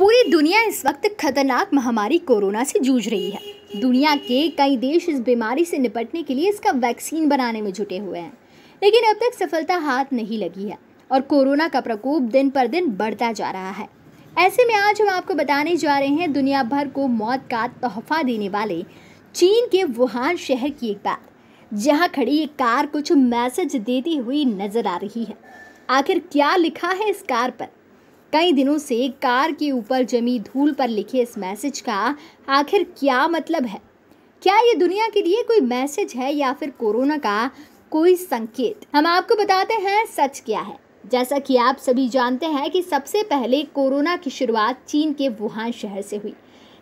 पूरी दुनिया इस वक्त खतरनाक महामारी कोरोना से जूझ रही है दुनिया के कई देश इस बीमारी से निपटने के लिए इसका वैक्सीन बनाने में जुटे हुए हैं लेकिन अब तक सफलता हाथ नहीं लगी है और कोरोना का प्रकोप दिन पर दिन बढ़ता जा रहा है ऐसे में आज हम आपको बताने जा रहे हैं दुनिया भर को मौत का तोहफा देने वाले चीन के वुहान शहर की एक बात जहाँ खड़ी एक कार कुछ मैसेज देती हुई नजर आ रही है आखिर क्या लिखा है इस कार पर कई दिनों से कार के ऊपर जमी धूल पर लिखे इस मैसेज का आखिर क्या मतलब है क्या ये दुनिया के लिए कोई मैसेज है या फिर कोरोना का कोई संकेत हम आपको बताते हैं सच क्या है जैसा कि आप सभी जानते हैं कि सबसे पहले कोरोना की शुरुआत चीन के वुहान शहर से हुई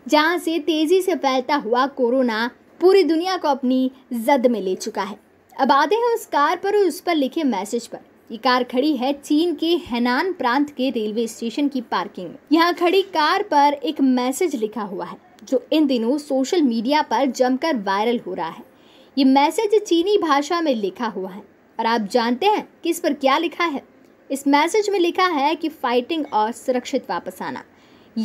जहां से तेज़ी से फैलता हुआ कोरोना पूरी दुनिया को अपनी जद में ले चुका है अब आते हैं उस कार पर और उस पर लिखे मैसेज पर ये कार खड़ी है चीन के हैनान प्रांत के रेलवे स्टेशन की पार्किंग में यहाँ खड़ी कार पर एक मैसेज लिखा हुआ है जो इन दिनों सोशल मीडिया पर जमकर वायरल हो रहा है ये मैसेज चीनी भाषा में लिखा हुआ है और आप जानते हैं कि इस पर क्या लिखा है इस मैसेज में लिखा है कि फाइटिंग और सुरक्षित वापस आना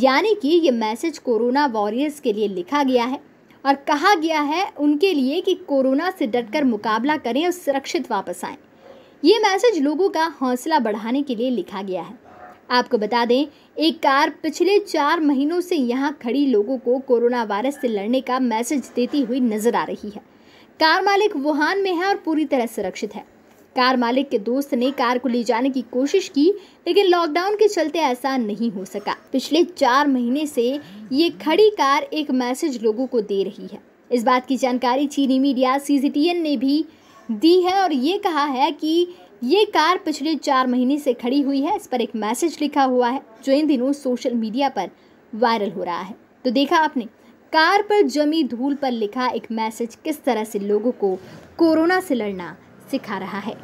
यानी कि ये मैसेज कोरोना वॉरियर्स के लिए लिखा गया है और कहा गया है उनके लिए कि कोरोना से डटकर मुकाबला करें और सुरक्षित वापस आएं ये मैसेज लोगों का हौसला बढ़ाने के लिए लिखा गया है आपको बता दें एक कार पिछले चार महीनों से यहाँ खड़ी लोगों को कोरोना वायरस से लड़ने का मैसेज देती हुई नजर आ रही है कार मालिक वुहान में है और पूरी तरह सुरक्षित है कार मालिक के दोस्त ने कार को ले जाने की कोशिश की लेकिन लॉकडाउन के चलते ऐसा नहीं हो सका पिछले चार महीने से ये खड़ी कार एक मैसेज लोगों को दे रही है इस बात की जानकारी चीनी मीडिया सीजीटीएन ने भी दी है और ये कहा है कि ये कार पिछले चार महीने से खड़ी हुई है इस पर एक मैसेज लिखा हुआ है जो इन दिनों सोशल मीडिया पर वायरल हो रहा है तो देखा आपने कार पर जमी धूल पर लिखा एक मैसेज किस तरह से लोगों को कोरोना से लड़ना सिखा रहा है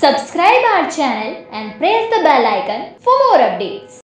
subscribe our channel and press the bell icon for more updates